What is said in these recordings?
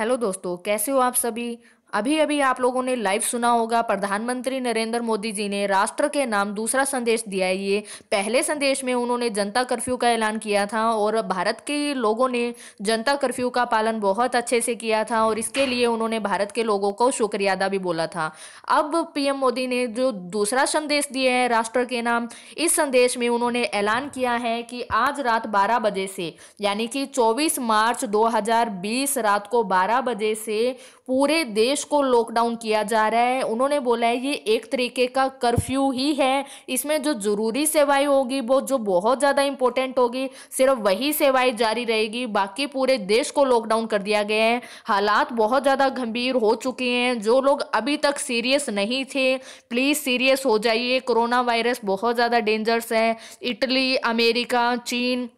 hello दोस्तों कैसे हो आप सभी अभी अभी आप लोगों ने लाइव सुना होगा प्रधानमंत्री नरेंद्र मोदी जी ने राष्ट्र के नाम दूसरा संदेश दिया है ये पहले संदेश में उन्होंने जनता कर्फ्यू का ऐलान किया था और भारत के लोगों ने जनता कर्फ्यू का पालन बहुत अच्छे से किया था और इसके लिए उन्होंने भारत के लोगों को शुक्रिया अदा भी बोला था अब पीएम मोदी ने जो दूसरा संदेश दिए है राष्ट्र के नाम इस संदेश में उन्होंने ऐलान किया है कि आज रात बारह बजे से यानी कि चौबीस मार्च दो रात को बारह बजे से पूरे देश देश को लॉकडाउन किया जा रहा है उन्होंने बोला है ये एक तरीके का कर्फ्यू ही है इसमें जो ज़रूरी सेवाएं होगी वो जो बहुत ज़्यादा इंपॉर्टेंट होगी सिर्फ वही सेवाएं जारी रहेगी बाकी पूरे देश को लॉकडाउन कर दिया गया है हालात बहुत ज़्यादा गंभीर हो चुके हैं जो लोग अभी तक सीरियस नहीं थे प्लीज़ सीरियस हो जाइए कोरोना वायरस बहुत ज़्यादा डेंजरस है इटली अमेरिका चीन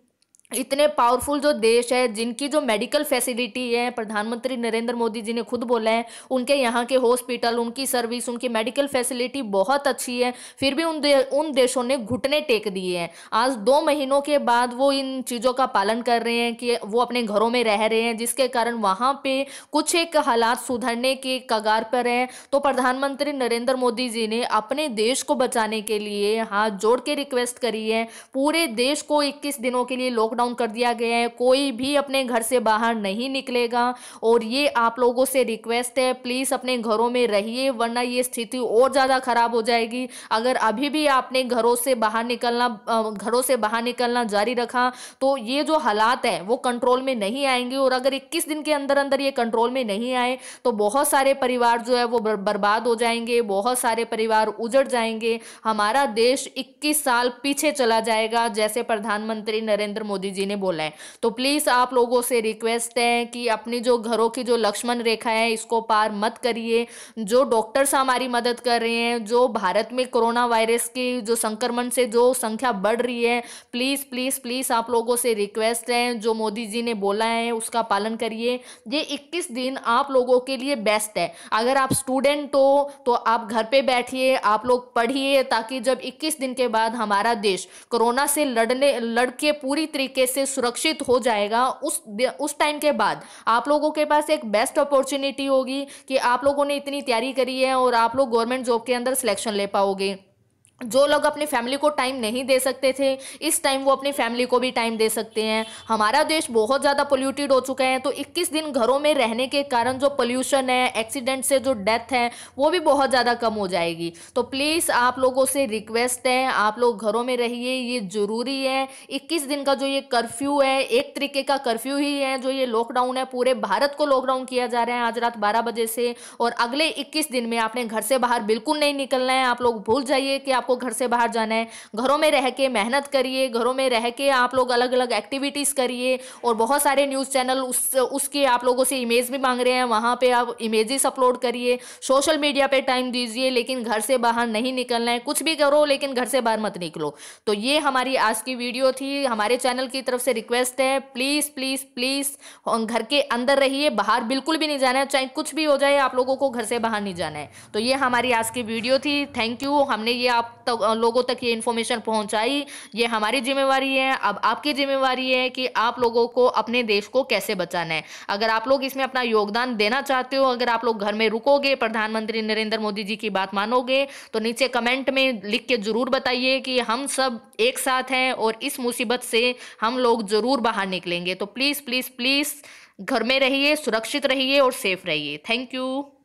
इतने पावरफुल जो देश है जिनकी जो मेडिकल फैसिलिटी है प्रधानमंत्री नरेंद्र मोदी जी ने खुद बोला है उनके यहाँ के हॉस्पिटल उनकी सर्विस उनकी मेडिकल फैसिलिटी बहुत अच्छी है फिर भी उन दे, उन देशों ने घुटने टेक दिए हैं आज दो महीनों के बाद वो इन चीज़ों का पालन कर रहे हैं कि वो अपने घरों में रह रहे हैं जिसके कारण वहाँ पर कुछ एक हालात सुधरने के कगार पर हैं तो प्रधानमंत्री नरेंद्र मोदी जी ने अपने देश को बचाने के लिए हाथ जोड़ के रिक्वेस्ट करी है पूरे देश को इक्कीस दिनों के लिए लॉकडाउन डाउन कर दिया गया है कोई भी अपने घर से बाहर नहीं निकलेगा और ये आप लोगों से रिक्वेस्ट है प्लीज़ अपने घरों में रहिए वरना ये स्थिति और ज़्यादा ख़राब हो जाएगी अगर अभी भी आपने घरों से बाहर निकलना घरों से बाहर निकलना जारी रखा तो ये जो हालात है वो कंट्रोल में नहीं आएंगे और अगर इक्कीस दिन के अंदर अंदर ये कंट्रोल में नहीं आए तो बहुत सारे परिवार जो है वो बर्बाद हो जाएंगे बहुत सारे परिवार उजड़ जाएंगे हमारा देश इक्कीस साल पीछे चला जाएगा जैसे प्रधानमंत्री नरेंद्र मोदी मोदी जी ने बोला है तो प्लीज़ आप लोगों से रिक्वेस्ट है कि अपनी जो घरों की जो लक्ष्मण रेखा है इसको पार मत करिए जो डॉक्टर्स हमारी मदद कर रहे हैं जो भारत में कोरोना वायरस की जो संक्रमण से जो संख्या बढ़ रही है प्लीज़ प्लीज़ प्लीज़ आप लोगों से रिक्वेस्ट है जो मोदी जी ने बोला है उसका पालन करिए ये इक्कीस दिन आप लोगों के लिए बेस्ट है अगर आप स्टूडेंट हो तो आप घर पे बैठिए आप लोग पढ़िए ताकि जब 21 दिन के बाद हमारा देश कोरोना से लड़ने लड़के पूरी तरीके तरीके से सुरक्षित हो जाएगा उस उस टाइम के बाद आप लोगों के पास एक बेस्ट अपॉर्चुनिटी होगी कि आप लोगों ने इतनी तैयारी करी है और आप लोग गवर्नमेंट जॉब के अंदर सिलेक्शन ले पाओगे जो लोग अपनी फैमिली को टाइम नहीं दे सकते थे इस टाइम वो अपनी फैमिली को भी टाइम दे सकते हैं हमारा देश बहुत ज़्यादा पोल्यूटेड हो चुका है तो 21 दिन घरों में रहने के कारण जो पोल्यूशन है एक्सीडेंट से जो डेथ है वो भी बहुत ज़्यादा कम हो जाएगी तो प्लीज़ आप लोगों से रिक्वेस्ट है आप लोग घरों में रहिए ये ज़रूरी है इक्कीस दिन का जो ये कर्फ्यू है एक तरीके का कर्फ्यू ही है जो ये लॉकडाउन है पूरे भारत को लॉकडाउन किया जा रहा है आज रात बारह बजे से और अगले इक्कीस दिन में आपने घर से बाहर बिल्कुल नहीं निकलना है आप लोग भूल जाइए कि आपको आपको घर से बाहर जाना है घरों में रह के मेहनत करिए घरों में रह के आप लोग अलग अलग एक्टिविटीज़ करिए और बहुत सारे न्यूज़ चैनल उस उसके आप लोगों से इमेज भी मांग रहे हैं वहाँ पर आप इमेजेस अपलोड करिए सोशल मीडिया पर टाइम दीजिए लेकिन घर से बाहर नहीं निकलना है कुछ भी करो लेकिन घर से बाहर मत निकलो तो ये हमारी आज की वीडियो थी हमारे चैनल की तरफ से रिक्वेस्ट है प्लीज़ प्लीज़ प्लीज़ घर के अंदर रहिए बाहर बिल्कुल भी नहीं जाना है चाहे कुछ भी हो जाए आप लोगों को घर से बाहर नहीं जाना है तो ये हमारी आज की वीडियो थी थैंक यू हमने ये आप तक लोगों तक ये इन्फॉर्मेशन पहुंचाई ये हमारी जिम्मेवारी है अब आपकी जिम्मेवारी है कि आप लोगों को अपने देश को कैसे बचाना है अगर आप लोग इसमें अपना योगदान देना चाहते हो अगर आप लोग घर में रुकोगे प्रधानमंत्री नरेंद्र मोदी जी की बात मानोगे तो नीचे कमेंट में लिख के ज़रूर बताइए कि हम सब एक साथ हैं और इस मुसीबत से हम लोग ज़रूर बाहर निकलेंगे तो प्लीज़ प्लीज़ प्लीज़ घर में रहिए सुरक्षित रहिए और सेफ रहिए थैंक यू